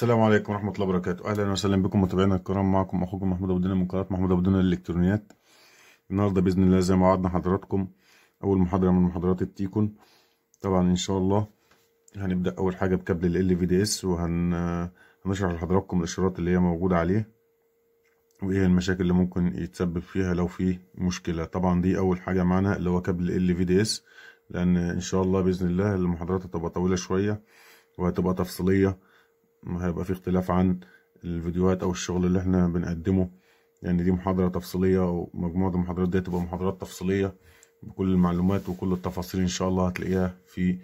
السلام عليكم ورحمة الله وبركاته أهلا وسهلا بكم متابعينا الكرام معكم أخوكم محمود أبو من قناة محمود أبو للإلكترونيات النهاردة بإذن الله زي ما وعدنا حضراتكم أول محاضرة من محاضرات التيكون طبعا إن شاء الله هنبدأ أول حاجة بكابل ال في دي اس وهن هنشرح لحضراتكم الإشارات اللي هي موجودة عليه وإيه المشاكل اللي ممكن يتسبب فيها لو في مشكلة طبعا دي أول حاجة معانا اللي هو كابل ال في دي اس لأن إن شاء الله بإذن الله المحاضرات هتبقى طويلة شوية وهتبقى تفصيلية ما هيبقى في اختلاف عن الفيديوهات او الشغل اللي احنا بنقدمه لان يعني دي محاضره تفصيليه ومجموعه المحاضرات دي هتبقى محاضرات تفصيليه بكل المعلومات وكل التفاصيل ان شاء الله هتلاقيها في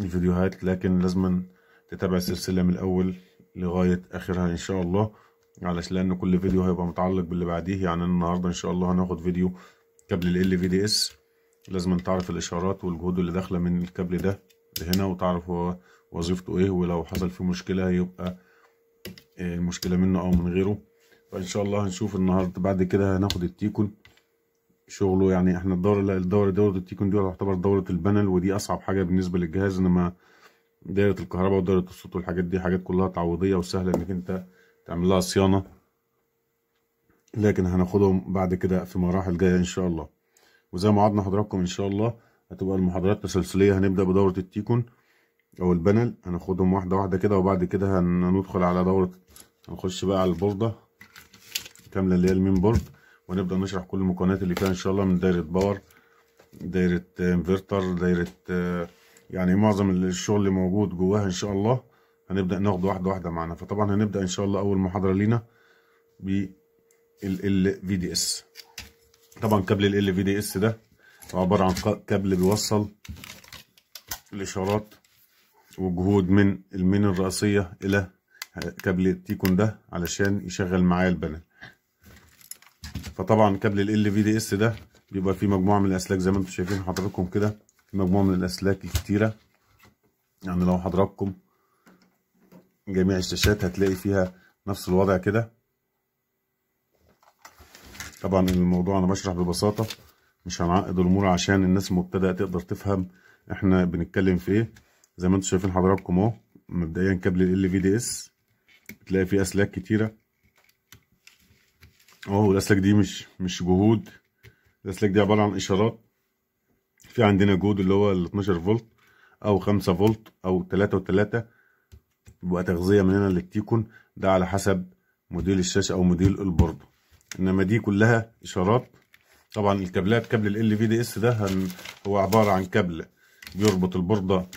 الفيديوهات لكن لازم تتابع السلسله من الاول لغايه اخرها ان شاء الله علشان لان كل فيديو هيبقى متعلق باللي بعديه يعني النهارده ان شاء الله هناخد فيديو كابل ال في دي اس لازم تعرف الاشارات والجهود اللي داخله من الكابل ده لهنا وتعرف هو وظيفته ايه ولو حصل فيه مشكله هيبقى المشكله آه، منه او من غيره فان شاء الله هنشوف النهارده بعد كده هناخد التيكون شغله يعني احنا الدوره الدوره دوره التيكون دي تعتبر دوره البنل ودي اصعب حاجه بالنسبه للجهاز انما دايره الكهرباء ودايره الصوت والحاجات دي حاجات كلها تعويضيه وسهله انك انت تعمل لها صيانه لكن هناخدهم بعد كده في مراحل جايه ان شاء الله وزي ما وعدنا حضراتكم ان شاء الله هتبقى المحاضرات تسلسليه هنبدا بدوره التيكون او البانل هناخدهم واحده واحده كده وبعد كده هندخل على دوره هنخش بقى على البورده كامله اللي هي المين بورد ونبدا نشرح كل المكونات اللي فيها ان شاء الله من دايره باور دايره انفرتر دايره يعني معظم الشغل اللي موجود جواها ان شاء الله هنبدا ناخده واحده واحده معانا فطبعا هنبدا ان شاء الله اول محاضره لينا بال في دي اس طبعا كابل ال في دي اس ده عباره عن كابل بيوصل الاشارات وجهود من المين الرئيسية إلى كابل التيكون ده علشان يشغل معايا البانل فطبعا كابل ال في دي اس ده بيبقى فيه مجموعة من الأسلاك زي ما انتم شايفين حضراتكم كده في مجموعة من الأسلاك الكتيرة يعني لو حضراتكم جميع الشاشات هتلاقي فيها نفس الوضع كده طبعا الموضوع أنا بشرح ببساطة مش هنعقد الأمور عشان الناس المبتدئة تقدر تفهم احنا بنتكلم في ايه زي ما انتم شايفين حضراتكم اهو مبدئيا كابل ال في دي اس بتلاقي فيه اسلاك كتيره اهو الاسلاك دي مش مش جهود الاسلاك دي عباره عن اشارات في عندنا جهود اللي هو ال 12 فولت او 5 فولت او 3 و3 بيبقى تغذيه من هنا للتيكون ده على حسب موديل الشاشه او موديل البورده انما دي كلها اشارات طبعا الكابلات كابل ال في دي اس ده هو عباره عن كابل بيربط البورده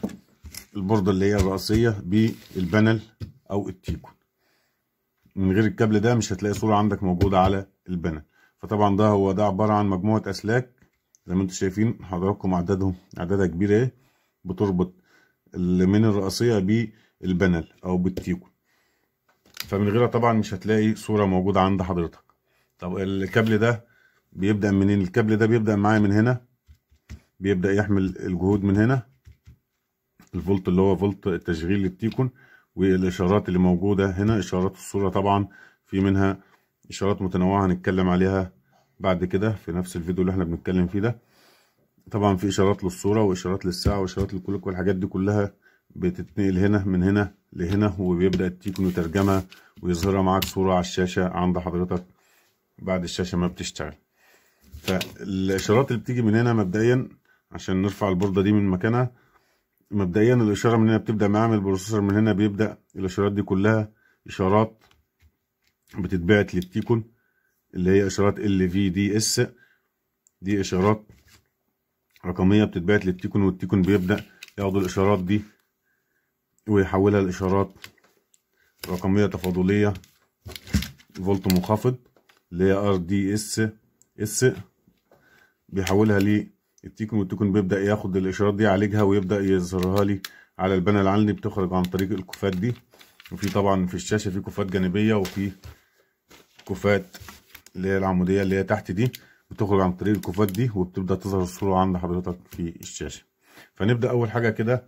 البوردة اللي هي الرئيسية بالبانل او التيكون من غير الكابل ده مش هتلاقي صورة عندك موجودة على البانل فطبعا ده هو ده عبارة عن مجموعة اسلاك زي ما انتم شايفين حضراتكم عددهم عددها كبيرة اهي بتربط من الرئيسية بالبانل او بالتيكون فمن غيرها طبعا مش هتلاقي صورة موجودة عند حضرتك طب الكابل ده بيبدأ منين الكابل ده بيبدأ معايا من هنا بيبدأ يحمل الجهود من هنا الفولت اللي هو فولت التشغيل للتيكون والاشارات اللي موجوده هنا اشارات الصوره طبعا في منها اشارات متنوعه هنتكلم عليها بعد كده في نفس الفيديو اللي احنا بنتكلم فيه ده طبعا في اشارات للصوره واشارات للساعه واشارات للكلوك والحاجات دي كلها بتتنقل هنا من هنا لهنا وبيبدا التيكون يترجمها ويظهرها معاك صوره على الشاشه عند حضرتك بعد الشاشه ما بتشتغل فالاشارات اللي بتيجي من هنا مبدئيا عشان نرفع البورده دي من مكانها مبدئيا الاشاره من هنا بتبدا معامل البروسيسور من هنا بيبدا الاشارات دي كلها اشارات بتتبعت للتيكون اللي هي اشارات ال في دي اس دي اشارات رقميه بتتبعت للتيكون والتيكون بيبدا ياخد الاشارات دي ويحولها لاشارات رقميه تفاضليه فولت منخفض اللي هي ار دي اس اس بيحولها التيكن والتيكون بيبدا ياخد الاشارات دي يعالجها ويبدا يظهرها لي على البنى العلني بتخرج عن طريق الكوفات دي وفي طبعا في الشاشه في كوفات جانبيه وفي كوفات اللي هي العموديه اللي هي تحت دي بتخرج عن طريق الكوفات دي وبتبدا تظهر الصوره عند حضرتك في الشاشه فنبدا اول حاجه كده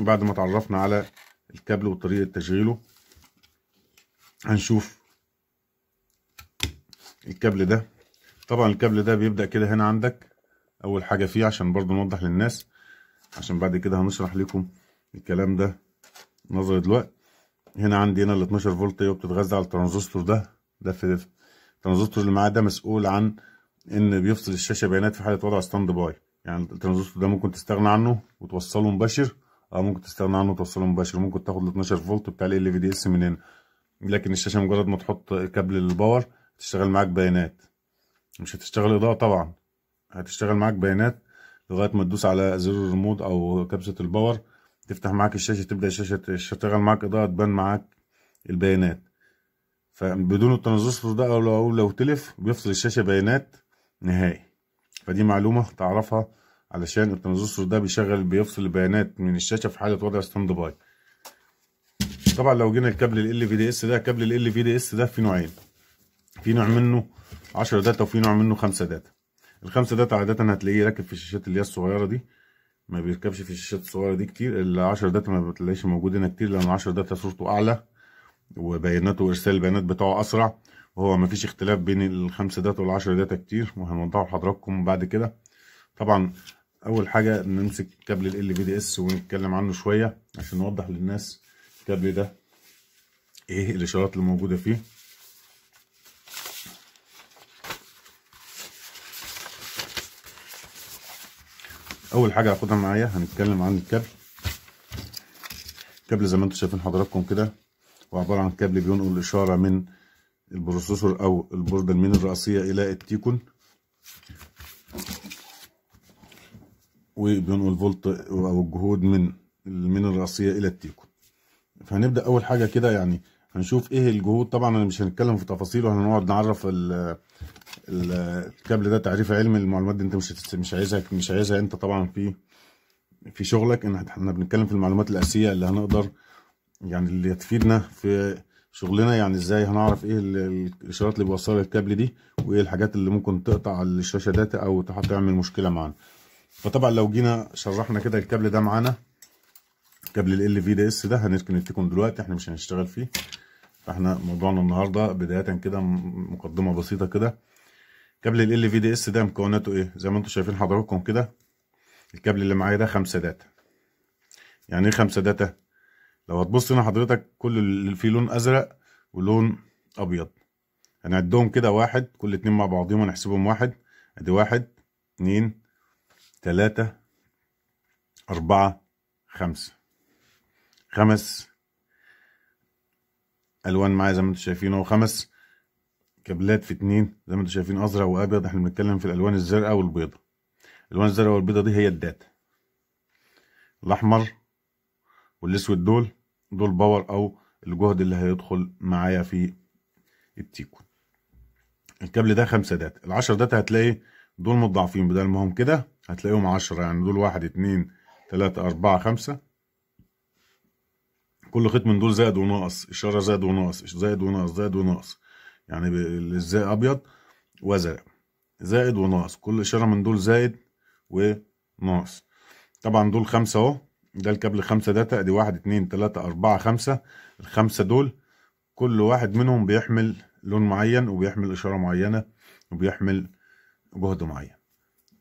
بعد ما اتعرفنا على الكابل وطريقه تشغيله هنشوف الكابل ده طبعا الكابل ده بيبدا كده هنا عندك اول حاجه فيه عشان برضو نوضح للناس عشان بعد كده هنشرح لكم الكلام ده نظري دلوقتي هنا عندي هنا ال 12 فولت هي بتتغذى على الترانزستور ده ده في الترانزستور اللي معاه ده مسؤول عن ان بيفصل الشاشه بيانات في حاله وضع ستاند باي يعني الترانزستور ده ممكن تستغنى عنه وتوصله مباشر اه ممكن تستغنى عنه وتوصله مباشر ممكن تاخد ال 12 فولت بتاع ال في دي اس من هنا لكن الشاشه مجرد ما تحط كابل الباور تشتغل معاك بيانات مش هتشتغل اضاءه طبعا هتشتغل معاك بيانات لغايه ما تدوس على زر الريموت او كبسه الباور تفتح معاك الشاشه تبدا الشاشه تشتغل معاك اضاءه تبان معاك البيانات فبدون التنظيف ده او لو, لو تلف بيفصل الشاشه بيانات نهائي فدي معلومه تعرفها علشان التنظيف ده بيشغل بيفصل البيانات من الشاشه في حاله وضع ستاند باي طبعا لو جينا الكابل ال في دي اس ده كابل ال في دي اس ده في نوعين في نوع منه 10 داتا وفي نوع منه 5 داتا الخمسة داتا عادة هتلاقيه راكب في الشاشات اللي هي الصغيرة دي ما بيركبش في الشاشات الصغيرة دي كتير ال10 داتا ما بتلاقيش موجود هنا كتير لأن ال10 داتا صورته أعلى وبياناته وإرسال البيانات بتاعه أسرع وهو ما فيش اختلاف بين الخمسة داتا والعشر داتا كتير وهنوضحه لحضراتكم بعد كده طبعا أول حاجة نمسك كابل ال في دي اس ونتكلم عنه شوية عشان نوضح للناس الكابل ده إيه الإشارات اللي موجودة فيه اول حاجه هاخدها معايا هنتكلم عن الكابل الكابل زي ما انتم شايفين حضراتكم كده هو عباره عن كابل بينقل الاشاره من البروسيسور او البورده المين الرئيسيه الى التيكون وبينقل فولت او الجهود من المين الرئيسيه الى التيكون فهنبدا اول حاجه كده يعني هنشوف ايه الجهود طبعا انا مش هنتكلم في تفاصيل وهنقعد نعرف الكابل ده تعريف علمي للمعلومات دي انت مش مش عايزها مش عايزها انت طبعا في في شغلك ان احنا بنتكلم في المعلومات الاساسيه اللي هنقدر يعني اللي تفيدنا في شغلنا يعني ازاي هنعرف ايه الاشارات اللي بيوصلها الكابل دي وايه الحاجات اللي ممكن تقطع الشاشه داتا او تعمل مشكله معانا فطبعا لو جينا شرحنا كده الكابل ده معانا كابل ال في دي اس ده هنركنكتكم دلوقتي احنا مش هنشتغل فيه فاحنا موضوعنا النهارده بدايه كده مقدمه بسيطه كده كابل ال ال في دي اس ده مكوناته ايه زي ما انتم شايفين حضراتكم كده الكابل اللي معايا ده خمسة داتا يعني ايه خمسة داتا لو هتبص هنا حضرتك كل اللي فيه لون ازرق ولون ابيض هنعدهم يعني كده واحد كل اتنين مع بعضهم هنحسبهم واحد ادي واحد اتنين تلاتة اربعة خمسة خمس الوان معايا زي ما انتم شايفين اهو خمس كابلات في اتنين زي ما انتم شايفين ازرق وابيض احنا بنتكلم في الالوان الزرقاء والبيضاء الالوان الزرقاء والبيضاء دي هي الداتا الاحمر والاسود دول دول باور او الجهد اللي هيدخل معايا في التيكون الكابل ده خمسة داتا العشر داتا هتلاقي دول متضاعفين بدل ما هم كده هتلاقيهم عشرة يعني دول واحد اتنين تلاتة أربعة خمسة كل خيط من دول زائد وناقص إشارة زائد وناقص زائد وناقص زائد وناقص يعني الازاي ابيض وازرق زائد وناقص كل اشاره من دول زائد وناقص طبعا دول خمسه اهو ده الكابل خمسه داتا ادي واحد اتنين تلاته اربعه خمسه الخمسه دول كل واحد منهم بيحمل لون معين وبيحمل اشاره معينه وبيحمل جهد معين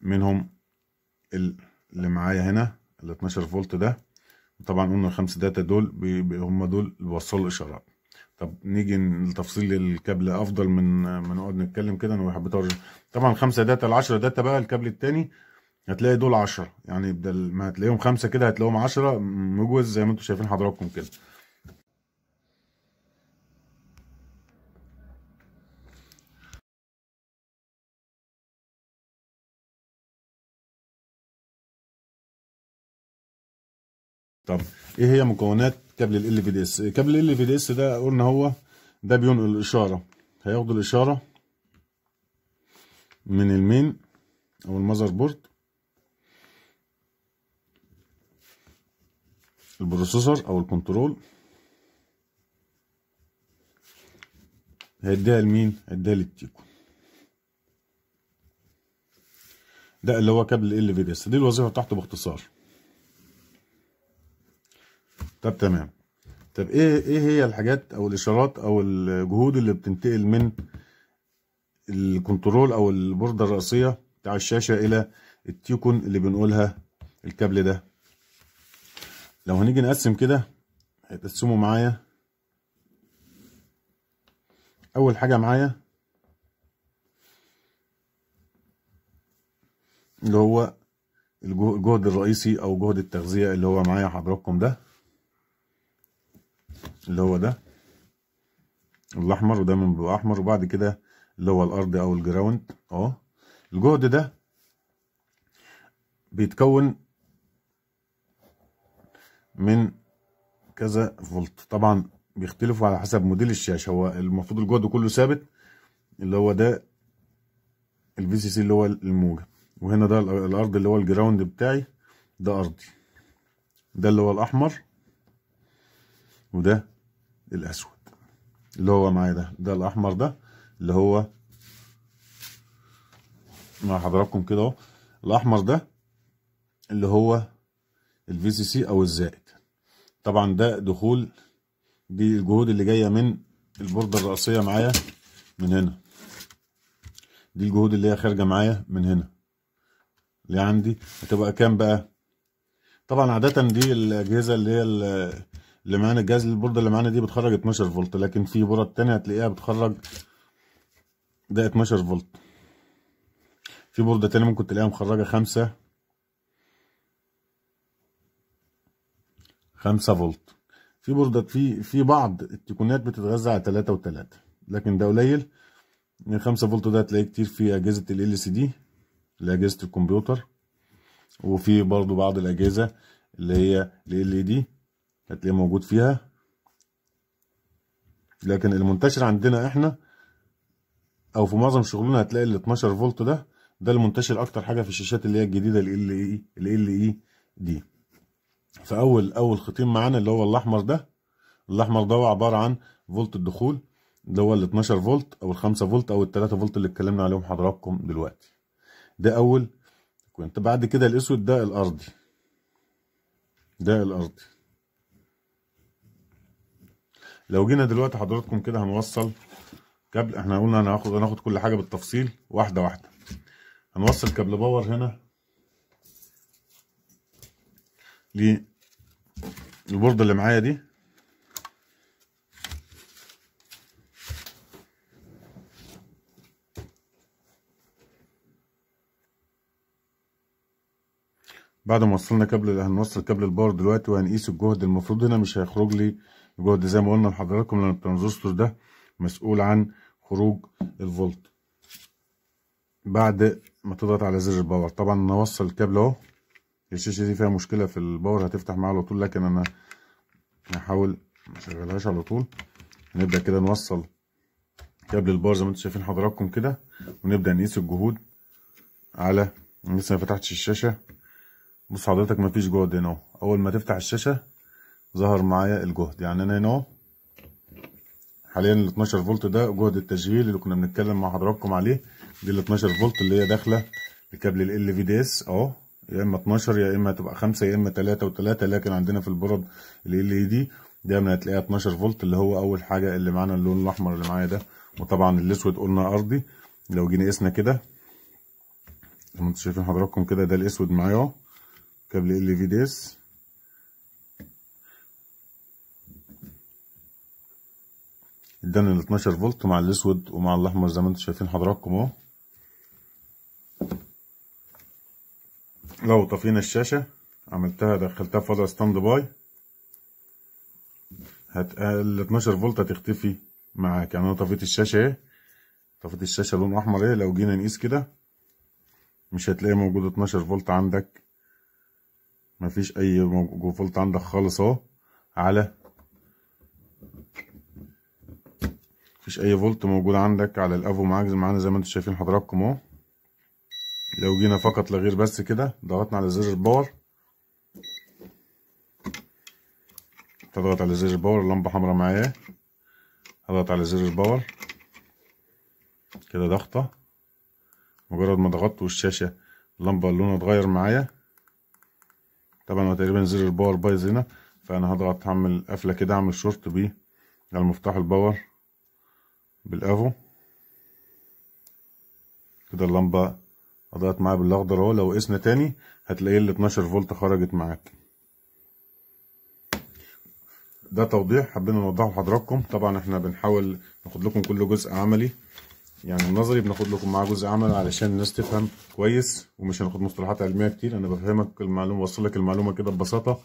منهم اللي معايا هنا ال 12 فولت ده طبعا قلنا الخمس داتا دول هم دول اللي بيوصلوا الاشارات طب نيجي لتفصيل الكابل افضل من ما نقعد نتكلم كده انا بحب طبعا 5 داتا ال 10 داتا بقى الكابل الثاني هتلاقي دول 10 يعني بدل ما هتلاقيهم خمسه كده هتلاقيهم 10 مجوز زي ما انتم شايفين حضراتكم كده طب ايه هي مكونات كابل ال في دي اس كابل ال في دي اس ده قلنا هو ده بينقل الاشاره هياخد الاشاره من المين او المذر بورد البروسيسور او الكنترول هيديها لمين هيديها للتيكو ده اللي هو كابل ال في دي اس دي الوظيفه بتاعته باختصار طب تمام طب ايه ايه هي الحاجات او الاشارات او الجهود اللي بتنتقل من الكنترول او البوردة الرئيسية بتاع الشاشة الى التيكون اللي بنقولها الكابل ده لو هنيجي نقسم كده هتقسموا معايا اول حاجة معايا اللي هو الجهد الرئيسي او جهد التغذية اللي هو معايا حضراتكم ده اللي هو ده الاحمر من بيبقى احمر وبعد كده اللي هو الارض او الجراوند اهو الجهد ده بيتكون من كذا فولت طبعا بيختلفوا على حسب موديل الشاشه هو المفروض الجهد كله ثابت اللي هو ده الفي سي سي اللي هو الموجه وهنا ده الارض اللي هو الجراوند بتاعي ده ارضي ده اللي هو الاحمر وده الاسود اللي هو معايا ده ده الاحمر ده اللي هو مع حضراتكم كده اهو الاحمر ده اللي هو الفي سي سي او الزائد طبعا ده دخول دي الجهود اللي جايه من البورده الرئيسيه معايا من هنا دي الجهود اللي هي خارجه معايا من هنا اللي عندي هتبقى كام بقى طبعا عاده دي الاجهزه اللي هي اللي معانا الجهاز البورده اللي معانا دي بتخرج 12 فولت لكن في بورد تانية هتلاقيها بتخرج ده 12 فولت في بورده تانية ممكن تلاقيها مخرجه خمسه خمسه فولت في بورده في في بعض التكونات بتتغذى على تلاته وتلاته لكن ده قليل يعني خمسه فولت ده هتلاقيه كتير في اجهزه ال سي دي لاجهزه الكمبيوتر وفي برضو بعض الاجهزه اللي هي ال دي هتلاقيه موجود فيها لكن المنتشر عندنا احنا او في معظم شغلنا هتلاقي ال 12 فولت ده ده المنتشر اكتر حاجه في الشاشات اللي هي الجديده ال اي ال اي دي فاول اول خطين معانا اللي هو الاحمر ده الاحمر ده هو عباره عن فولت الدخول اللي هو ال 12 فولت او ال 5 فولت او ال 3 فولت اللي اتكلمنا عليهم حضراتكم دلوقتي ده اول كنت بعد كده الاسود ده الارضي ده الارضي لو جينا دلوقتي حضراتكم كده هنوصل كابل احنا قلنا هناخد هناخد كل حاجه بالتفصيل واحده واحده هنوصل كابل باور هنا للبورده اللي معايا دي بعد ما وصلنا كابل هنوصل كابل الباور دلوقتي وهنقيس الجهد المفروض هنا مش هيخرج لي الجهد زي ما قلنا لحضراتكم لان الترانزستور ده مسؤول عن خروج الفولت بعد ما تضغط على زر الباور طبعا انا اوصل الكابل اهو الشاشه دي فيها مشكله في الباور هتفتح معاها على طول لكن انا هحاول ما اشغلهاش على طول هنبدا كده نوصل كابل الباور زي ما انتم شايفين حضراتكم كده ونبدا نقيس الجهود على لسه ما فتحتش الشاشه بص حضرتك مفيش جهد هنا اهو اول ما تفتح الشاشه ظهر معايا الجهد يعني انا هنا اهو حاليا ال 12 فولت ده جهد التشغيل اللي كنا بنتكلم مع حضراتكم عليه دي ال 12 فولت اللي هي داخله لكابل ال ال في دي اس اهو يا اما 12 يا اما تبقى 5 يا اما 3 و3 لكن عندنا في البرد ال ال دي دايما هتلاقيها 12 فولت اللي هو اول حاجه اللي معانا اللون الاحمر اللي معايا ده وطبعا الاسود قلنا ارضي لو جينا قسنا كده زي ما انتم شايفين حضراتكم كده ده الاسود معايا اهو كابل ال في دي اس اداني ال 12 فولت مع الاسود ومع الاحمر زي ما انتم شايفين حضراتكم اهو لو طفينا الشاشه عملتها دخلتها في وضع ستاند باي هت ال 12 فولت هتختفي معاك يعني انا طفيت الشاشه اهي طفيت الشاشه لون احمر اهي لو جينا نقيس كده مش هتلاقي موجود 12 فولت عندك مفيش اي فولت عندك خالص اهو على مفيش اي فولت موجود عندك على الافو معاك معانا زي ما انتم شايفين حضراتكم اهو لو جينا فقط لا غير بس كده ضغطنا على زر الباور تضغط على زر الباور اللمبه حمراء معايا هضغط على زر الباور كده ضغطه مجرد ما ضغطت والشاشه اللمبه لونها اتغير معايا طبعا هو تقريبا زر الباور بايظ هنا فانا هضغط اعمل قفله كده اعمل شورت بيه على مفتاح الباور بالافو كده اللمبه قضيت معايا بالاخضر اهو لو قسنا تاني هتلاقي ال 12 فولت خرجت معاك ده توضيح حبينا نوضحه لحضراتكم طبعا احنا بنحاول ناخد لكم كل جزء عملي يعني النظري بناخد لكم معاه جزء عمل علشان الناس تفهم كويس ومش هناخد مصطلحات علميه كتير انا بفهمك المعلومه بوصل لك المعلومه كده ببساطه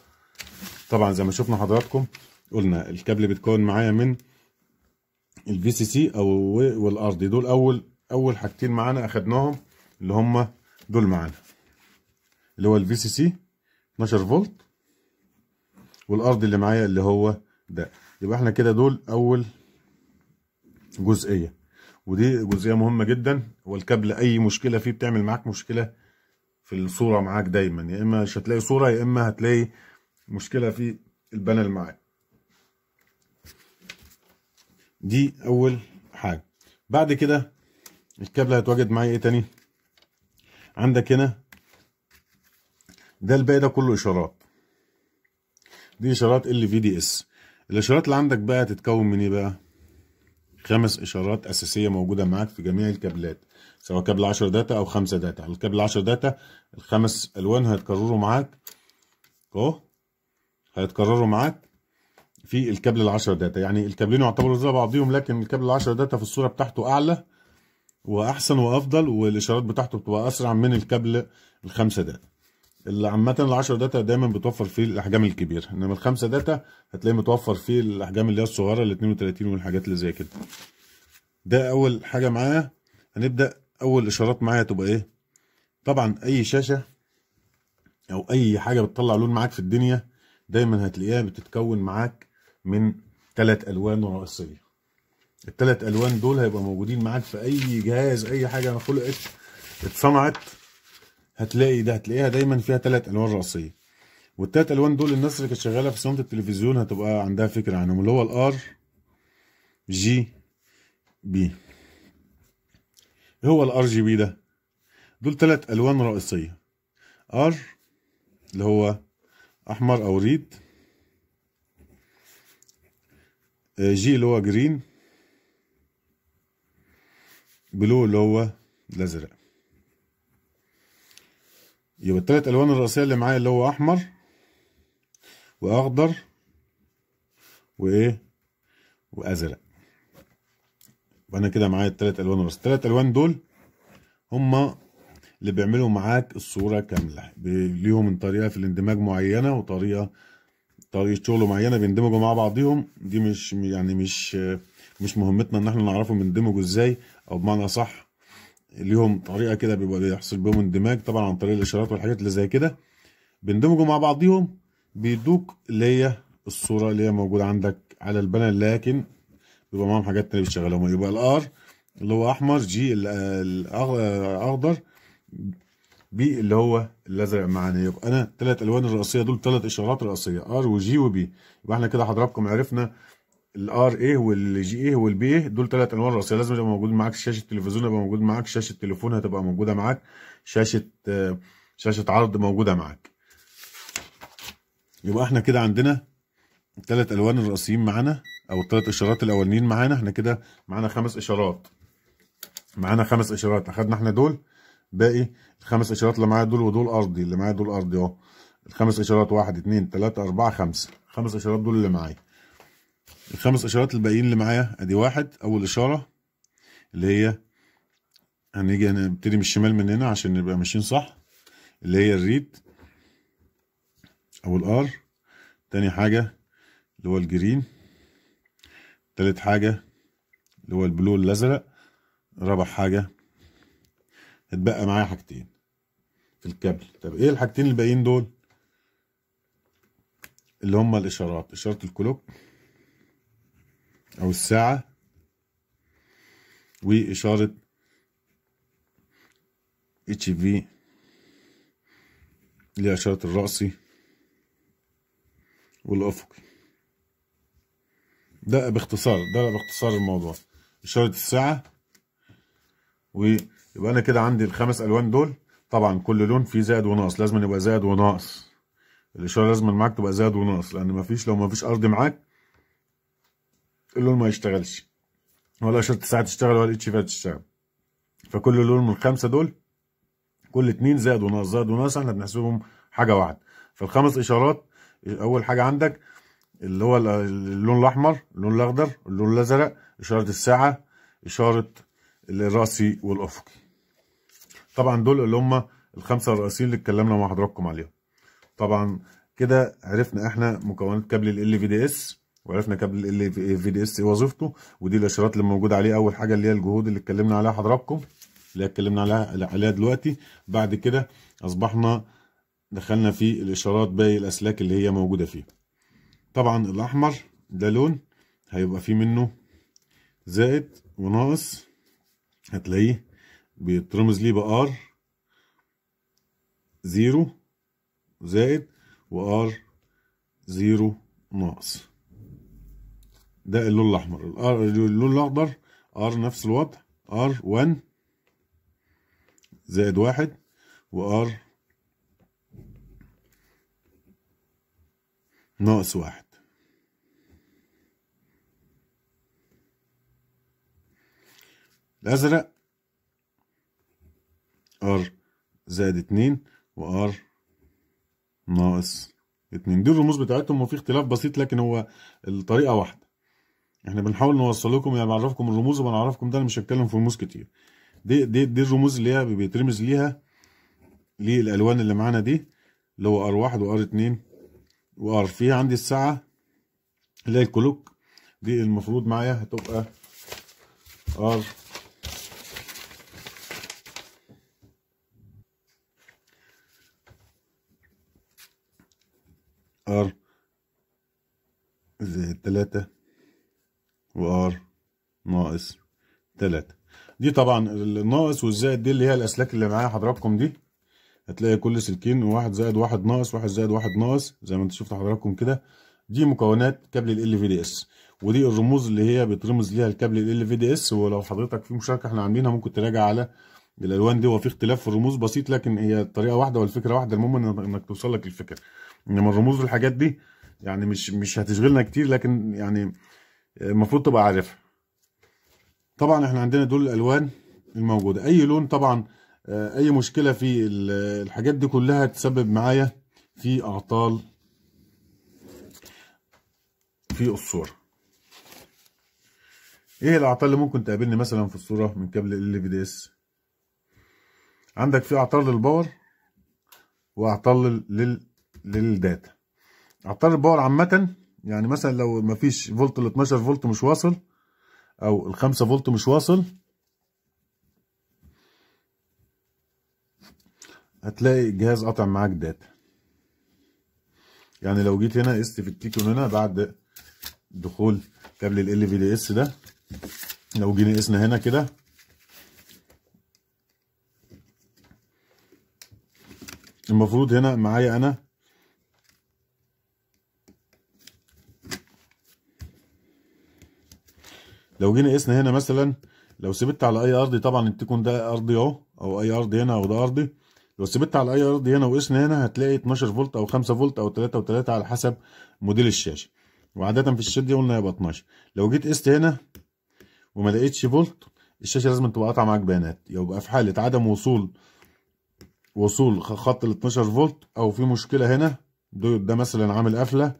طبعا زي ما شفنا حضراتكم قلنا الكابل بيتكون معايا من الفي سي سي او والار دي دول اول اول حاجتين معانا اخدناهم اللي هم دول معانا اللي هو الفي سي سي 12 فولت والارضي اللي معايا اللي هو ده يبقى احنا كده دول اول جزئيه ودي جزئيه مهمه جدا والكابل اي مشكله فيه بتعمل معاك مشكله في الصوره معاك دايما يا اما مش هتلاقي صوره يا اما هتلاقي مشكله في البانل معاك دي اول حاجه بعد كده الكابل هيتواجد معايا ايه تاني عندك هنا ده الباقي ده كله اشارات دي اشارات ال في دي اس الاشارات اللي عندك بقى تتكون من ايه بقى خمس اشارات اساسيه موجوده معاك في جميع الكابلات سواء كابل 10 داتا او 5 داتا الكابل 10 داتا الخمس الوان هيتكرروا معاك اهو هيتكرروا معاك في الكابل ال10 داتا يعني الكابلين يعتبروا زي بعضهم لكن الكابل ال10 داتا في الصوره بتاعته اعلى واحسن وافضل والاشارات بتاعته بتبقى اسرع من الكابل الخمسة داتا اللي عامه ال10 داتا دايما بتوفر فيه الاحجام الكبيره انما الخمسة داتا هتلاقيه متوفر فيه الاحجام اللي هي الصغيره ال 32 والحاجات اللي زي كده ده اول حاجه معايا هنبدا اول اشارات معايا تبقى ايه طبعا اي شاشه او اي حاجه بتطلع لون معاك في الدنيا دايما هتلاقيها بتتكون معاك من ثلاث الوان رئيسيه الثلاث الوان دول هيبقى موجودين معاك في اي جهاز اي حاجه خلقت اتصنعت هتلاقي ده هتلاقيها دايما فيها ثلاث الوان رئيسيه والثلاث الوان دول الناس اللي كانت شغاله في صيانه التلفزيون هتبقى عندها فكره عنهم اللي هو الار جي بي هو الار جي بي ده دول ثلاث الوان رئيسيه ار اللي هو احمر او ريد آه، جي اللي هو جرين بلو اللي هو الازرق يبقى التلات الوان الرئيسيه اللي معايا اللي هو احمر واخضر وايه وازرق وانا كده معايا التلات الوان الرئيسيه التلات الوان دول هما اللي بيعملوا معاك الصوره كامله ليهم طريقه في الاندماج معينه وطريقه طريقه شغل معينه بيندمجوا مع بعضهم دي مش يعني مش مش مهمتنا ان احنا نعرفهم بيندمجوا ازاي او بمعنى صح ليهم طريقه كده بيبقى بيحصل بيهم اندماج طبعا عن طريق الاشارات والحاجات اللي زي كده بيندمجوا مع بعضهم بيدوك اللي هي الصوره اللي هي موجوده عندك على البانل لكن بيبقى معاهم حاجات تانية بيشتغلهم يبقى الار اللي هو احمر جي الاخضر بي اللي هو الازرق معانا يبقى انا الثلاث الوان الرئيسيه دول ثلاث اشارات رئيسيه ار وجي وبي يبقى احنا كده حضراتكم عرفنا الار ايه والجي ايه والبي ايه دول ثلاث انواع رئيسيه لازم يبقى موجود معاك شاشه التلفزيون يبقى موجود معاك شاشه التليفون هتبقى موجوده معاك شاشه شاشه عرض موجوده معاك يبقى احنا كده عندنا الثلاث الوان الرئيسيين معانا او الثلاث اشارات الاولانيين معانا احنا كده معانا خمس اشارات معانا خمس اشارات اخدنا احنا دول باقي الخمس اشارات اللي معايا دول ودول ارضي اللي معايا دول ارضي اهو الخمس اشارات واحد اتنين تلاته اربعه خمسه الخمس اشارات دول اللي معايا الخمس اشارات الباقيين اللي معايا ادي واحد اول اشاره اللي هي هنيجي هنبتدي من الشمال من هنا عشان نبقى ماشيين صح اللي هي الريد او الار تاني حاجه اللي هو الجرين تالت حاجه اللي هو البلو الازرق رابع حاجه اتبقى معايا حاجتين في الكابل طب ايه الحاجتين الباقيين دول اللي هما الاشارات اشاره الكلوك او الساعه واشاره اتش في e اللي هي اشاره الراسي والافقي ده باختصار ده باختصار الموضوع اشاره الساعه و يبقى انا كده عندي الخمس الوان دول طبعا كل لون فيه زائد وناقص لازم يبقى زائد وناقص الاشاره لازم معاك تبقى زائد وناقص لان مفيش لو مفيش ارض معاك اللون ما يشتغلش ولا اشاره الساعه تشتغل ولا الاتش فيها تشتغل فكل لون من الخمسه دول كل اتنين زائد وناقص زائد وناقص احنا بنحسبهم حاجه واحده فالخمس اشارات اول حاجه عندك اللي هو اللون الاحمر اللون الاخضر اللون الازرق اشاره الساعه اشاره الراسي والافقي طبعا دول اللي هم الخمسه الرئيسيين اللي اتكلمنا مع حضراتكم عليهم طبعا كده عرفنا احنا مكونات كابل ال في دي اس وعرفنا كابل ال في دي اس ايه وظيفته ودي الاشارات اللي موجوده عليه اول حاجه اللي هي الجهود اللي اتكلمنا عليها حضراتكم اللي اتكلمنا عليها عليها دلوقتي بعد كده اصبحنا دخلنا في الاشارات باقي الاسلاك اللي هي موجوده فيه طبعا الاحمر ده لون هيبقى فيه منه زائد وناقص هتلاقيه بيترمز ليه بار زيرو زائد وار زيرو ناقص ده اللون الاحمر اللون الاخضر ار نفس الوضع ار 1 زائد واحد وار ناقص واحد الازرق ار زائد 2 وار ناقص 2 دي الرموز بتاعتهم وفي اختلاف بسيط لكن هو الطريقه واحده احنا بنحاول نوصل لكم يعني بنعرفكم الرموز وبنعرفكم ده انا مش هتكلم في رموز كتير دي دي دي الرموز اللي هي بيترمز ليها للالوان اللي معانا دي اللي هو ار 1 وار 2 وار في عندي الساعه اللي هي الكلوك دي المفروض معايا هتبقى ار ار زائد تلاتة وار ناقص تلاتة دي طبعا الناقص والزائد دي اللي هي الاسلاك اللي معايا حضراتكم دي هتلاقي كل سلكين واحد زائد واحد ناقص واحد زائد واحد ناقص زي ما انتم شفتوا حضراتكم كده دي مكونات كابل ال في دي اس ودي الرموز اللي هي بيترمز ليها الكابل ال في دي اس ولو حضرتك في مشاركه احنا عاملينها ممكن تراجع على الالوان دي وفي اختلاف في الرموز بسيط لكن هي الطريقه واحده والفكره واحده المهم انك توصل لك الفكره انما الرموز والحاجات دي يعني مش مش هتشغلنا كتير لكن يعني المفروض تبقى عارفها طبعا احنا عندنا دول الالوان الموجوده اي لون طبعا آه، اي مشكله في الحاجات دي كلها تسبب معايا في اعطال في الصوره ايه الاعطال اللي ممكن تقابلني مثلا في الصوره من كابل ال في دي اس عندك في اعطال للباور واعطال لل للداتا عطال الباور عامه يعني مثلا لو مفيش فولت ال 12 فولت مش واصل او ال 5 فولت مش واصل هتلاقي الجهاز قطع معاك داتا يعني لو جيت هنا قست في التيكون هنا بعد دخول كابل ال في دي اس ده لو جينا قسنا هنا كده المفروض هنا معايا انا لو جينا قسنا هنا مثلا لو سبت على اي ارضي طبعا تكون ده ارضي اهو او اي ارضي هنا او ده ارضي لو سبت على اي ارضي هنا وقسنا هنا هتلاقي 12 فولت او 5 فولت او 3 و3 على حسب موديل الشاشه وعاده في الشاشه دي قلنا يبقى 12 لو جيت قست هنا وما لقيتش فولت الشاشه لازم تبقى قاطعه معاك بيانات يبقى في حاله عدم وصول وصول خط ال 12 فولت او في مشكله هنا ده مثلا عامل قفله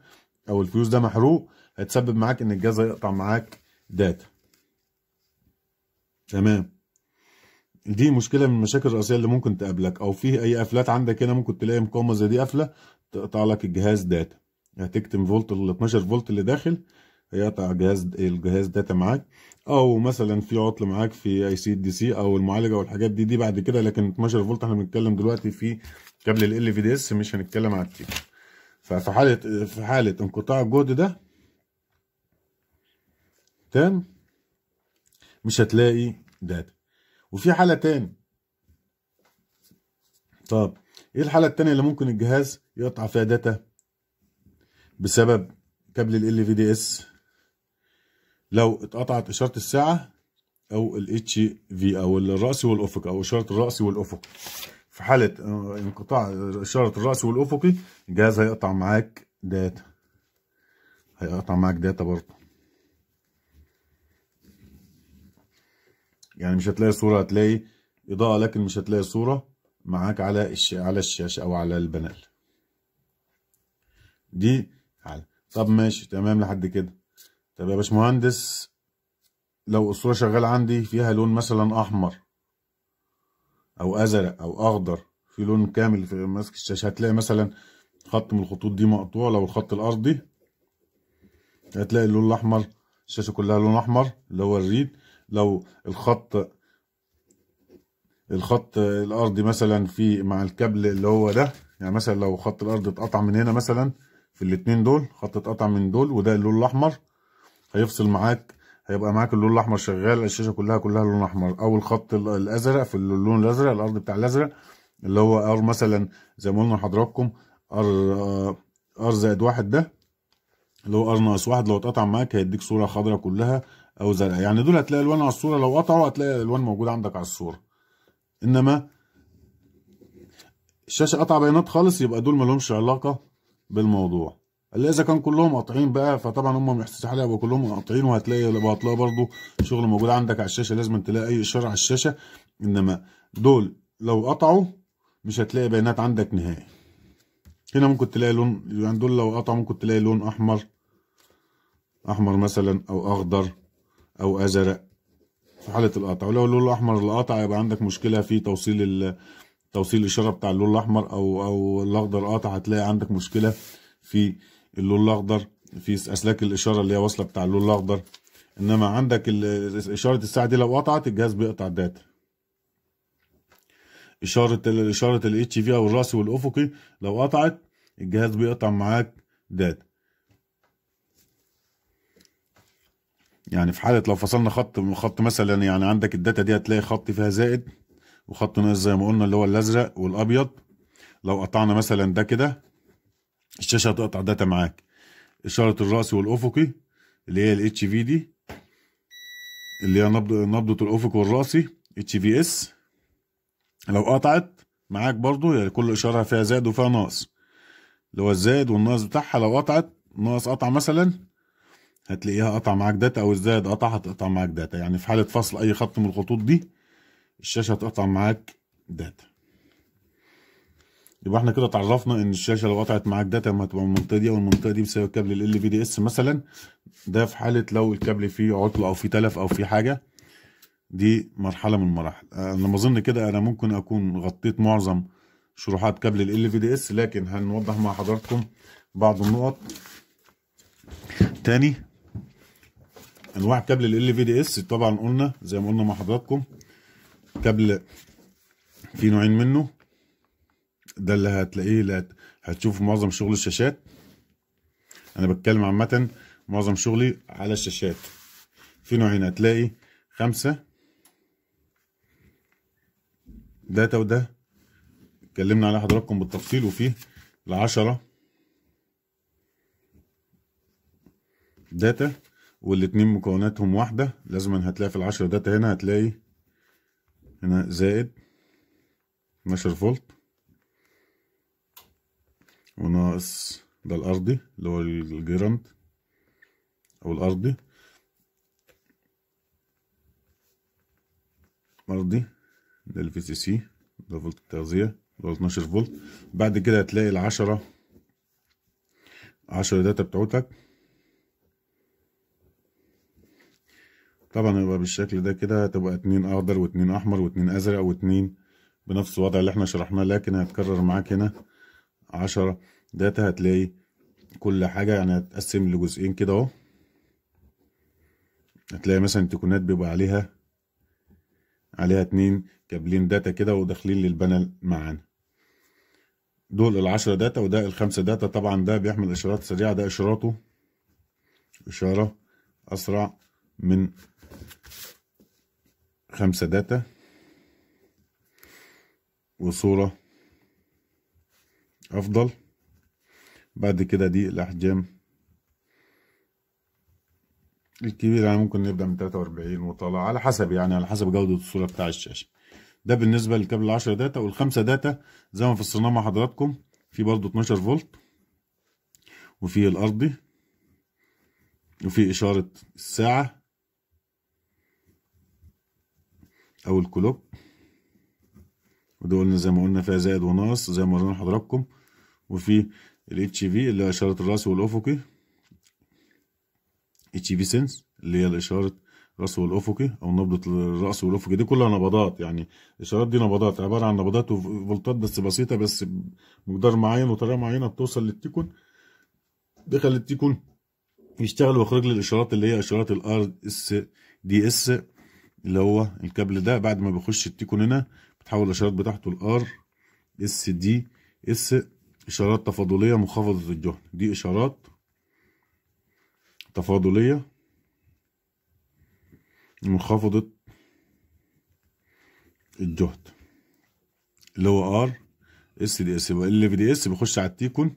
او الفيوز ده محروق هتسبب معاك ان الجهاز هيقطع معاك داتا تمام دي مشكله من المشاكل الرئيسيه اللي ممكن تقابلك او في اي قفلات عندك هنا ممكن تلاقي مقاومه زي دي قافله تقطع لك الجهاز داتا هتكتم يعني فولت ال 12 فولت اللي داخل هيقطع جهاز الجهاز داتا معاك او مثلا في عطل معاك في اي سي دي سي او المعالجه والحاجات دي دي بعد كده لكن 12 فولت احنا بنتكلم دلوقتي في كابل ال ال في دي اس مش هنتكلم على التيك ففي حاله في حاله انقطاع الجهد ده تمام مش هتلاقي داتا وفي حالة تاني طب ايه الحالة التانية اللي ممكن الجهاز يقطع فيها داتا بسبب كابل ال في دي اس لو اتقطعت اشارة الساعة او الاتش في او الرأس والافق او اشارة الرأس والافق في حالة آه، انقطاع اشارة الرأس والافقي الجهاز هيقطع معاك داتا هيقطع معاك داتا برضه يعني مش هتلاقي صورة هتلاقي إضاءة لكن مش هتلاقي صورة معاك على الش... على الشاشة أو على البنال دي على. طب ماشي تمام لحد كده طب يا باشمهندس لو الصورة شغالة عندي فيها لون مثلا أحمر أو أزرق أو أخضر في لون كامل في ماسك الشاشة هتلاقي مثلا خط من الخطوط دي مقطوع لو الخط الأرضي هتلاقي اللون الأحمر الشاشة كلها لون أحمر اللي هو الريد لو الخط الخط الارضي مثلا في مع الكابل اللي هو ده يعني مثلا لو خط الارض اتقطع من هنا مثلا في الاتنين دول خط اتقطع من دول وده اللون الاحمر هيفصل معاك هيبقى معاك اللون الاحمر شغال الشاشه كلها كلها لون احمر او الخط الازرق في اللون الازرق الارض بتاع الازرق اللي هو ار مثلا زي ما قلنا لحضراتكم ار ار زائد واحد ده اللي هو ار ناقص واحد لو اتقطع معاك هيديك صوره خضراء كلها او زرقاء يعني دول هتلاقي الوان على الصوره لو قطعوا هتلاقي الوان موجوده عندك على الصوره انما الشاشه قطع بيانات خالص يبقى دول لهمش علاقه بالموضوع اللي اذا كان كلهم قاطعين بقى فطبعا هم استحاله يبقوا كلهم قاطعين وهتلاقي هتلاقي برضو شغل موجود عندك على الشاشه لازم تلاقي اي اشاره على الشاشه انما دول لو قطعوا مش هتلاقي بيانات عندك نهائي هنا ممكن تلاقي لون يعني دول لو قطعوا ممكن تلاقي لون احمر احمر مثلا او اخضر او ازرق في حاله القطع ولو اللون الاحمر اللي قطع يبقى عندك مشكله في توصيل توصيل الاشاره بتاع اللون الاحمر او او الاخضر قطع هتلاقي عندك مشكله في اللون الاخضر في اسلاك الاشاره اللي هي واصله بتاع اللون الاخضر انما عندك اشاره الساعه دي لو قطعت الجهاز بيقطع الداتا اشاره اشاره الاتش في او الراسي والافقي لو قطعت الجهاز بيقطع معاك داتا يعني في حاله لو فصلنا خط خط مثلا يعني عندك الداتا دي هتلاقي خط فيها زائد وخط ناقص زي ما قلنا اللي هو الازرق والابيض لو قطعنا مثلا ده كده الشاشه هتقطع داتا معاك اشاره الراس والافقي اللي هي الاتش في دي اللي هي نبض نبضه الافق والراسي اتش في اس لو قطعت معاك برضو يعني كل اشاره فيها زائد وفيها ناقص اللي هو الزائد والناقص بتاعها لو قطعت ناقص قطع مثلا هتلاقيها قطع معاك داتا او الزائد قطع هتقطع معاك داتا يعني في حاله فصل اي خط من الخطوط دي الشاشه هتقطع معاك داتا يبقى احنا كده اتعرفنا ان الشاشه لو قطعت معاك داتا ما هتبقى المنطقه دي والمنطقه دي بسبب كابل ال في دي اس مثلا ده في حاله لو الكابل فيه عطل او فيه تلف او فيه حاجه دي مرحله من المراحل انا ما اظن كده انا ممكن اكون غطيت معظم شروحات كابل ال في دي اس لكن هنوضح مع حضراتكم بعض النقط تاني انواع كابل ال في دي اس طبعا قلنا زي ما قلنا مع حضراتكم كابل في نوعين منه ده اللي هتلاقيه اللي هتشوف معظم شغل الشاشات انا بتكلم عامه معظم شغلي على الشاشات في نوعين هتلاقي خمسة داتا وده اتكلمنا عليه حضراتكم بالتفصيل وفيه العشرة داتا والاتنين مكوناتهم واحدة لازم هتلاقي في العشرة داتا هنا هتلاقي هنا زائد اتناشر فولت وناقص ده الأرضي اللي هو الجيراند أو الأرضي أرضي ده الفي سي سي ده فولت التغذية اللي هو اتناشر فولت بعد كده هتلاقي العشرة عشرة داتا بتوعتك طبعا هيبقى بالشكل ده كده هتبقى اتنين اخضر واتنين احمر واتنين ازرق واتنين بنفس الوضع اللي احنا شرحناه لكن هتكرر معاك هنا عشرة داتا هتلاقي كل حاجة يعني هتقسم لجزئين كده اهو هتلاقي مثلا التيكونات بيبقى عليها عليها اتنين كابلين داتا كده وداخلين للبانل معانا دول العشرة داتا وده الخمسة داتا طبعا ده بيحمل اشارات سريعة ده اشاراته اشارة اسرع من خمسة داتا وصورة أفضل بعد كده دي الأحجام الكبيرة يعني ممكن نبدأ من 43 وطالع على حسب يعني على حسب جودة الصورة بتاع الشاشة ده بالنسبة للكابل العشرة داتا والخمسة داتا زي ما فصلناه مع حضراتكم في برضو 12 فولت وفي الأرضي وفي إشارة الساعة او الكلوب ودي قلنا زي ما قلنا فيها زائد وناقص زي ما قلنا لحضراتكم وفي الاتش في اللي هي اشاره الراس والافقي اتش في سنس اللي هي اشاره الراس والافقي او نبضه الراس والافقي دي كلها نبضات يعني الاشارات دي نبضات عباره عن نبضات وفولتات بس بسيطه بس بمقدار معين وطريقه معينه بتوصل للتيكون دخل التيكون يشتغل ويخرج لي الاشارات اللي هي اشارات الار اس دي اس اللي هو الكابل ده بعد ما بيخش التيكون هنا بتحول الاشارات بتاعته لار اس دي اس اشارات تفاضليه منخفضه الجهد دي اشارات تفاضليه منخفضه الجهد اللي هو ار اس دي اس يبقى ال في دي اس بيخش على التيكون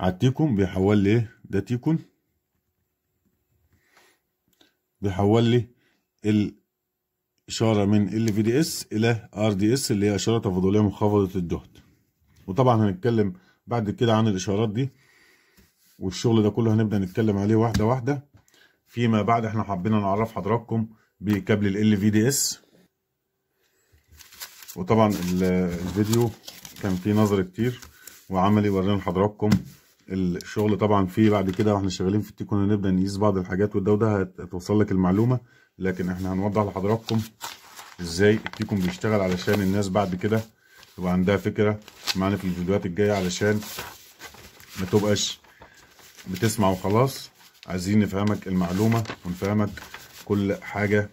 على التيكون بيحول لايه ده تيكون بيحول لي الاشاره من ال في دي اس الى ار دي اس اللي هي اشاره تفاضليه منخفضه الجهد وطبعا هنتكلم بعد كده عن الاشارات دي والشغل ده كله هنبدا نتكلم عليه واحده واحده فيما بعد احنا حبينا نعرف حضراتكم بكابل ال في دي اس وطبعا الفيديو كان فيه نظر كتير وعملي ورينا لحضراتكم الشغل طبعا فيه بعد كده واحنا شغالين في التيكون هنبدا نقيس بعض الحاجات وده وده هتوصل لك المعلومه لكن احنا هنوضح لحضراتكم ازاي التيكون بيشتغل علشان الناس بعد كده تبقى عندها فكره معانا في الفيديوهات الجايه علشان ما تبقاش بتسمع وخلاص عايزين نفهمك المعلومه ونفهمك كل حاجه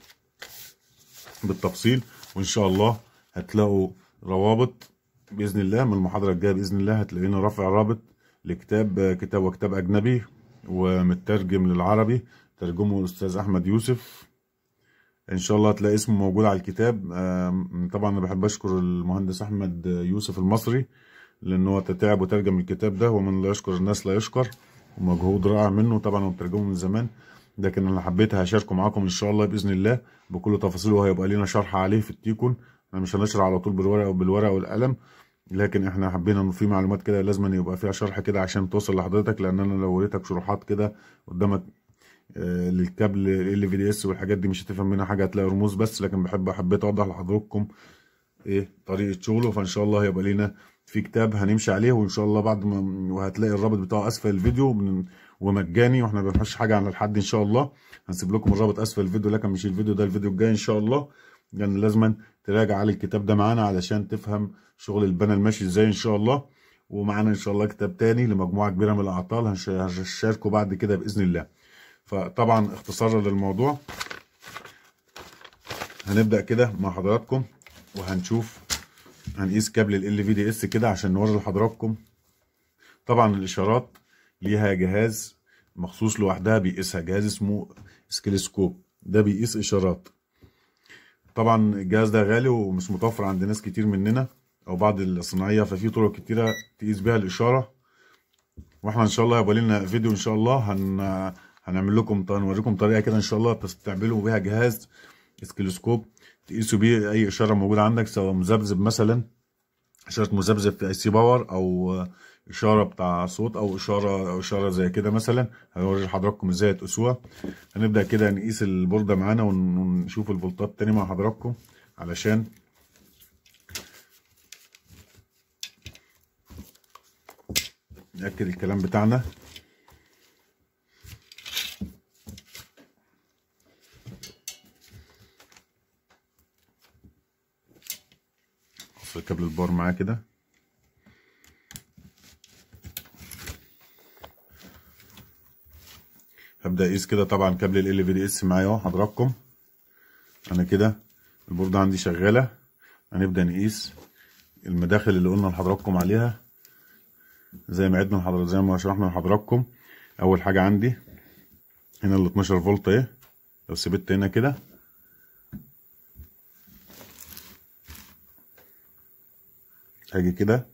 بالتفصيل وان شاء الله هتلاقوا روابط باذن الله من المحاضره الجايه باذن الله هتلاقينا رافع رابط لكتاب كتاب وكتاب أجنبي ومترجم للعربي ترجمه الأستاذ أحمد يوسف إن شاء الله هتلاقي اسمه موجود على الكتاب طبعا أنا بحب أشكر المهندس أحمد يوسف المصري لأن هو تعب وترجم الكتاب ده ومن لا يشكر الناس لا يشكر ومجهود رائع منه طبعا هو من زمان لكن أنا حبيت هشاركه معاكم إن شاء الله بإذن الله بكل تفاصيله وهيبقى لنا شرح عليه في التيكون أنا مش هنشرح على طول بالورقة بالورقة والقلم لكن احنا حبينا انه في معلومات كده لازم يبقى فيها شرح كده عشان توصل لحضرتك لان انا لو وريتك شروحات كده قدامك آه، للكابل ال في دي اس والحاجات دي مش هتفهم منها حاجه هتلاقي رموز بس لكن بحب حبيت اوضح لحضراتكم ايه طريقه شغله فان شاء الله هيبقى لينا في كتاب هنمشي عليه وان شاء الله بعد ما وهتلاقي الرابط بتاعه اسفل الفيديو ومجاني واحنا ما بنحوش حاجه عن الحد ان شاء الله هنسيب لكم الرابط اسفل الفيديو لكن مش الفيديو ده الفيديو الجاي ان شاء الله لان يعني لازما تراجع على الكتاب ده معانا علشان تفهم شغل البنا الماشي ازاي ان شاء الله ومعانا ان شاء الله كتاب تاني لمجموعه كبيره من الاعطال هنشاركه بعد كده باذن الله فطبعا اختصارا للموضوع هنبدا كده مع حضراتكم وهنشوف هنقيس كابل ال في دي اس كده عشان نوري لحضراتكم طبعا الاشارات ليها جهاز مخصوص لوحدها بيقيسها جهاز اسمه سكيلسكوب ده بيقيس اشارات طبعا الجهاز ده غالي ومش متوفر عند ناس كتير مننا او بعض الصناعيه ففي طرق كتيره تقيس بيها الاشاره واحنا ان شاء الله هيبقى لنا فيديو ان شاء الله هن هنعمل لكم نوريكم طريقه كده ان شاء الله تستعملوا بيها جهاز اسكيلوسكوب تقيسوا بيه اي اشاره موجوده عندك سواء مذبذب مثلا اشاره مذبذب في اي سي باور او اشاره بتاع صوت او اشاره أو اشاره زي كده مثلا هوري حضراتكم ازاي تقيسوها هنبدا كده نقيس البورده معانا ونشوف الفولتات تاني مع حضراتكم علشان نأكد الكلام بتاعنا في كابل البار معاه كده هبدا اقيس كده طبعا كابل ال في دي اس معايا اهو حضراتكم انا كده البورده عندي شغاله هنبدا نقيس المداخل اللي قلنا لحضراتكم عليها زي ما عدنا حضرتك زي ما شرحنا لحضراتكم اول حاجه عندي هنا ال 12 فولت اهي لو سبت هنا كده هاجي كده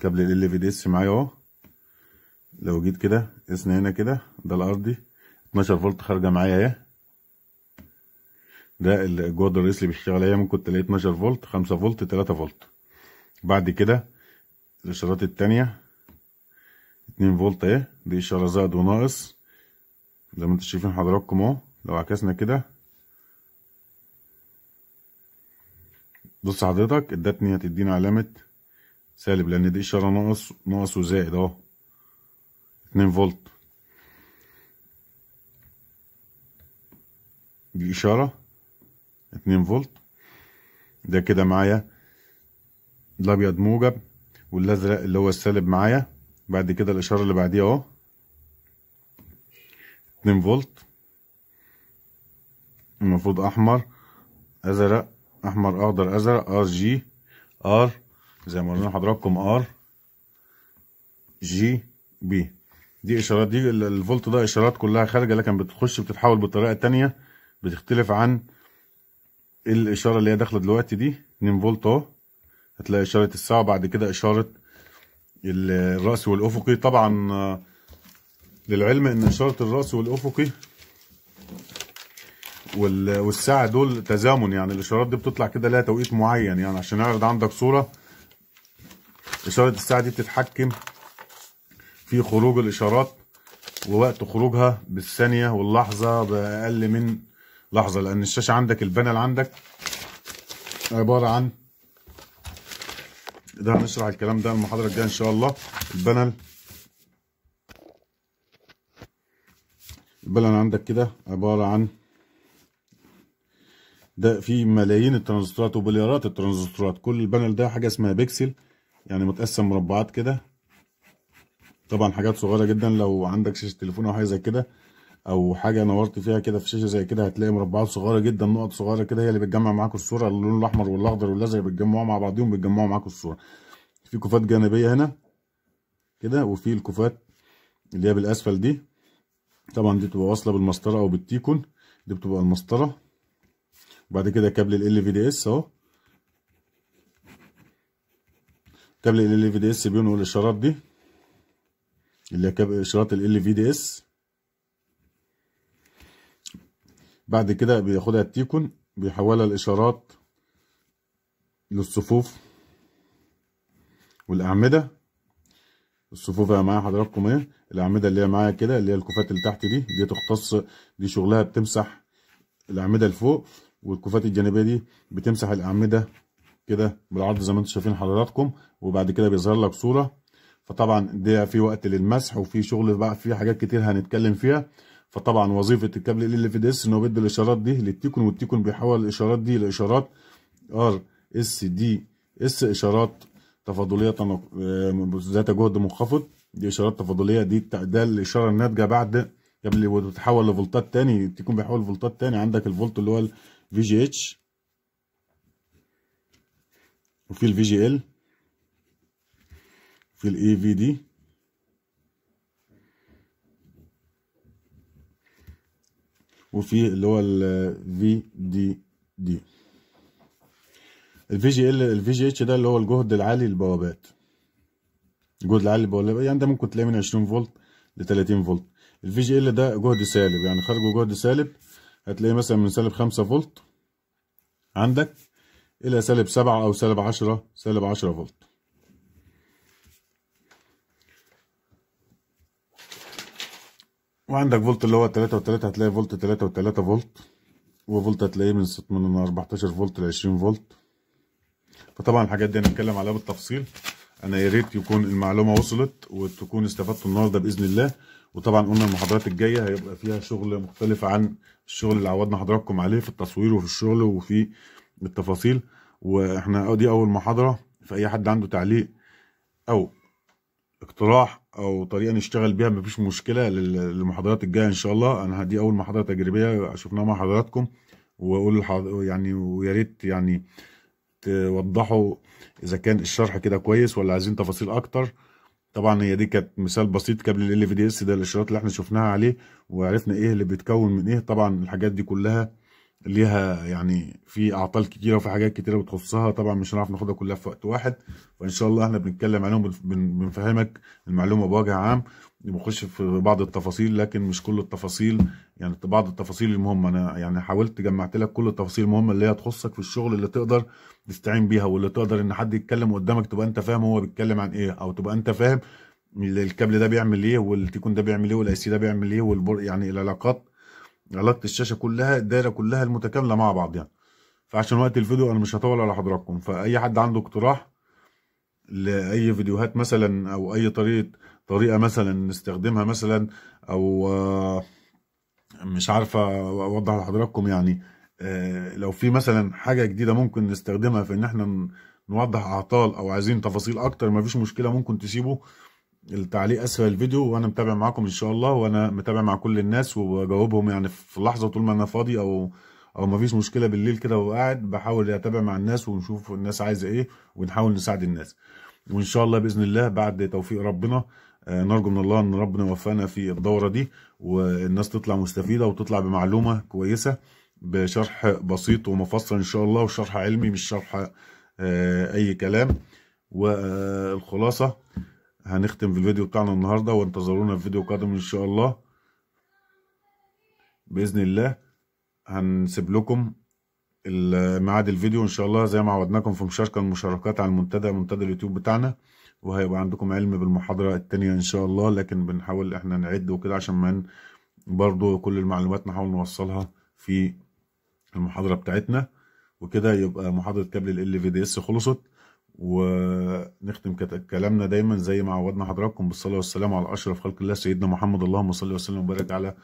كابل ال في دي اس معايا اهو لو جيت كده اسنا هنا كده ده الارضي 12 فولت خارجه معايا اهي ده جوه الرئيس اللي بيشتغل اهي ممكن تلاقيه 12 فولت 5 فولت 3 فولت بعد كده الاشارات التانية 2 فولت اهي دي اشاره زائد وناقص زي ما انتم شايفين حضراتكم اهو لو عكسنا كده بص حضرتك ادتني هتدينا علامه سالب لان دي اشاره ناقص ناقص وزائد اهو 2 فولت دي اشاره 2 فولت ده كده معايا الابيض موجب والازرق اللي هو السالب معايا بعد كده الاشاره اللي بعديها اهو 2 فولت المفروض احمر ازرق احمر اخضر ازرق ار جي ار زي ما قلنا لحضراتكم ار جي بي دي اشارات دي الفولت ده اشارات كلها خارجه لكن بتخش بتتحول بالطريقه تانية بتختلف عن الاشاره اللي هي داخله دلوقتي دي 2 فولت اهو هتلاقي اشاره الساعه وبعد كده اشاره الراس والافقي طبعا للعلم ان اشاره الراس والافقي والساعه دول تزامن يعني الاشارات دي بتطلع كده لها توقيت معين يعني عشان اعرض عندك صوره اشاره الساعه دي بتتحكم في خروج الاشارات ووقت خروجها بالثانيه واللحظه باقل من لحظه لان الشاشه عندك البانل عندك عباره عن ده هنشرح الكلام ده المحاضره الجايه ان شاء الله البانل البانل عندك كده عباره عن ده في ملايين الترانزستورات وبليارات الترانزستورات كل البانل ده حاجه اسمها بيكسل يعني متقسم مربعات كده طبعا حاجات صغيره جدا لو عندك شاشه تليفون او حاجه زي كده او حاجه نورت فيها كده في شاشه زي كده هتلاقي مربعات صغيره جدا نقط صغيره كده هي اللي بتجمع معاكم الصوره اللون الاحمر والاخضر والازرق بيتجمعوا مع بعضهم بيتجمعوا معاكم الصوره في كوفات جانبيه هنا كده وفي الكوفات اللي هي بالاسفل دي طبعا دي بتبقى واصله بالمسطره او بالتيكون دي بتبقى المسطره وبعد كده كابل ال في دي اس اهو كابل ال في دي اس بينقل الاشارات دي اللي هي اشارات ال في دي اس بعد كده بياخدها التيكون بيحولها لإشارات للصفوف والأعمدة الصفوف يا معايا حضراتكم ايه الأعمدة اللي هي معايا كده اللي هي الكوفات اللي تحت دي دي تختص دي شغلها بتمسح الأعمدة لفوق والكوفات الجانبية دي بتمسح الأعمدة كده بالعرض زي ما انتم شايفين حضراتكم وبعد كده بيظهر لك صورة فطبعا ده في وقت للمسح وفي شغل بقى في حاجات كتير هنتكلم فيها فطبعا وظيفه الكابل ال اف دي اس ان هو بيدي الاشارات دي للتيكون والتيكون بيحول الاشارات دي لاشارات ار اس دي اس اشارات تفاضليه آه، ذات جهد منخفض دي اشارات تفاضليه دي ده الاشاره الناتجه بعد قبل وتتحول لفولتات تاني تكون بيحول لفولتات تاني عندك الفولت اللي هو الفي جي اتش وفي الفي جي ال في الاي في دي وفي اللي هو في دي دي الفي جي ال الفي جي اتش ده اللي هو الجهد العالي للبوابات الجهد العالي للبوابات يعني ده ممكن تلاقيه من 20 فولت ل 30 فولت الفي جي ال ده جهد سالب يعني خارجه جهد سالب هتلاقيه مثلا من سالب 5 فولت عندك الى سالب 7 او سالب 10 سالب 10 فولت وعندك فولت اللي هو 3 و3 هتلاقي فولت 3 و3 فولت وفولت هتلاقيه من من 14 فولت ل 20 فولت فطبعا الحاجات دي هنتكلم عليها بالتفصيل انا يا ريت يكون المعلومه وصلت وتكون استفدتوا النهارده باذن الله وطبعا قلنا المحاضرات الجايه هيبقى فيها شغل مختلف عن الشغل اللي عودنا حضراتكم عليه في التصوير وفي الشغل وفي التفاصيل واحنا دي اول محاضره فاي حد عنده تعليق او اقتراح او طريقه نشتغل بيها مفيش مشكله للمحاضرات الجايه ان شاء الله انا دي اول محاضره تجريبيه شفناها مع حضراتكم واقول يعني ويا ريت يعني توضحوا اذا كان الشرح كده كويس ولا عايزين تفاصيل اكتر طبعا هي دي كانت مثال بسيط قبل ال في دي اس ده الاشارات اللي احنا شفناها عليه وعرفنا ايه اللي بيتكون من ايه طبعا الحاجات دي كلها ليها يعني في اعطال كتيره وفي حاجات كتيره بتخصها طبعا مش هنعرف ناخدها كلها في وقت واحد فان شاء الله احنا بنتكلم عليهم بنفهمك المعلومه بوجه عام بنخش في بعض التفاصيل لكن مش كل التفاصيل يعني بعض التفاصيل المهمه انا يعني حاولت جمعت لك كل التفاصيل المهمه اللي هي تخصك في الشغل اللي تقدر تستعين بيها واللي تقدر ان حد يتكلم قدامك تبقى انت فاهم هو بيتكلم عن ايه او تبقى انت فاهم الكابل ده بيعمل ايه والتيكون ده بيعمل ايه والاي سي ده بيعمل ايه والبر يعني العلاقات علاقه الشاشه كلها الدايره كلها المتكامله مع بعضها يعني. فعشان وقت الفيديو انا مش هطول على حضراتكم فاي حد عنده اقتراح لاي فيديوهات مثلا او اي طريقه طريقه مثلا نستخدمها مثلا او آه، مش عارفه اوضح لحضراتكم يعني آه، لو في مثلا حاجه جديده ممكن نستخدمها في ان احنا نوضح اعطال او عايزين تفاصيل اكتر مفيش مشكله ممكن تسيبه التعليق اسفل الفيديو وانا متابع معاكم ان شاء الله وانا متابع مع كل الناس وبجاوبهم يعني في لحظه طول ما انا فاضي او او ما فيش مشكله بالليل كده وقاعد بحاول اتابع مع الناس ونشوف الناس عايزه ايه ونحاول نساعد الناس وان شاء الله باذن الله بعد توفيق ربنا آه، نرجو من الله ان ربنا يوفقنا في الدوره دي والناس تطلع مستفيده وتطلع بمعلومه كويسه بشرح بسيط ومفصل ان شاء الله وشرح علمي مش شرح آه، اي كلام والخلاصه هنختم في الفيديو بتاعنا النهاردة وانتظرونا في فيديو قادم ان شاء الله بإذن الله هنسيب لكم ميعاد الفيديو ان شاء الله زي ما عودناكم في مشاركة المشاركات على المنتدى منتدى اليوتيوب بتاعنا وهيبقى عندكم علم بالمحاضرة التانية ان شاء الله لكن بنحاول احنا نعد وكده عشان ما برضو كل المعلومات نحاول نوصلها في المحاضرة بتاعتنا وكده يبقى محاضرة كابل ال في دي اس خلصت ونختم كلامنا دايما زي ما عودنا حضراتكم بالصلاه والسلام على اشرف خلق الله سيدنا محمد اللهم صل وسلم وبارك على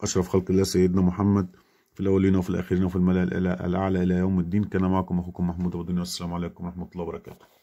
اشرف خلق الله سيدنا محمد في الاولين وفي الاخرين وفي الملأ الاعلى الى يوم الدين كان معكم اخوكم محمود ابو الدنيا والسلام عليكم ورحمه الله وبركاته